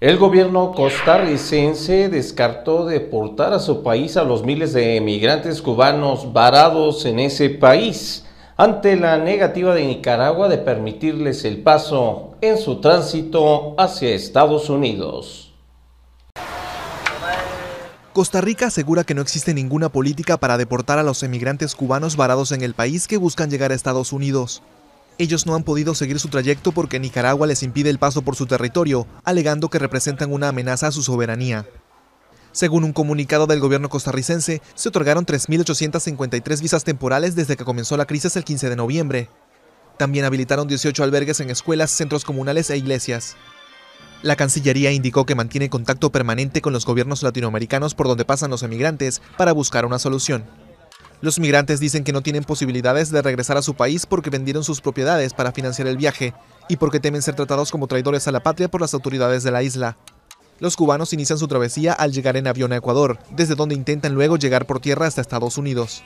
El gobierno costarricense descartó deportar a su país a los miles de emigrantes cubanos varados en ese país ante la negativa de Nicaragua de permitirles el paso en su tránsito hacia Estados Unidos. Costa Rica asegura que no existe ninguna política para deportar a los emigrantes cubanos varados en el país que buscan llegar a Estados Unidos ellos no han podido seguir su trayecto porque Nicaragua les impide el paso por su territorio, alegando que representan una amenaza a su soberanía. Según un comunicado del gobierno costarricense, se otorgaron 3.853 visas temporales desde que comenzó la crisis el 15 de noviembre. También habilitaron 18 albergues en escuelas, centros comunales e iglesias. La Cancillería indicó que mantiene contacto permanente con los gobiernos latinoamericanos por donde pasan los emigrantes para buscar una solución. Los migrantes dicen que no tienen posibilidades de regresar a su país porque vendieron sus propiedades para financiar el viaje y porque temen ser tratados como traidores a la patria por las autoridades de la isla. Los cubanos inician su travesía al llegar en avión a Ecuador, desde donde intentan luego llegar por tierra hasta Estados Unidos.